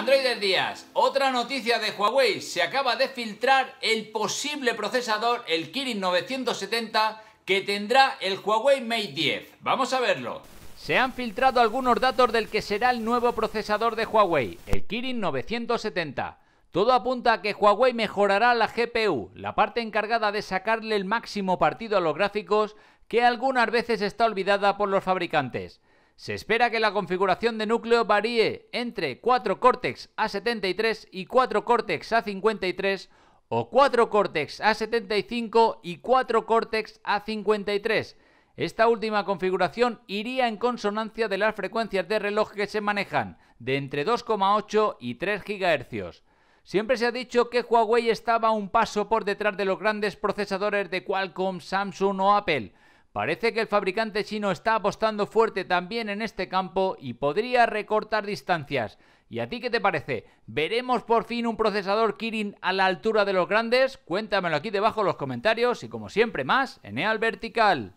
Android Díaz, otra noticia de Huawei, se acaba de filtrar el posible procesador, el Kirin 970, que tendrá el Huawei Mate 10. Vamos a verlo. Se han filtrado algunos datos del que será el nuevo procesador de Huawei, el Kirin 970. Todo apunta a que Huawei mejorará la GPU, la parte encargada de sacarle el máximo partido a los gráficos que algunas veces está olvidada por los fabricantes. Se espera que la configuración de núcleo varíe entre 4 Cortex A73 y 4 Cortex A53 o 4 Cortex A75 y 4 Cortex A53. Esta última configuración iría en consonancia de las frecuencias de reloj que se manejan, de entre 2,8 y 3 GHz. Siempre se ha dicho que Huawei estaba un paso por detrás de los grandes procesadores de Qualcomm, Samsung o Apple, Parece que el fabricante chino está apostando fuerte también en este campo y podría recortar distancias. ¿Y a ti qué te parece? ¿Veremos por fin un procesador Kirin a la altura de los grandes? Cuéntamelo aquí debajo en los comentarios y como siempre más, en EAL Vertical.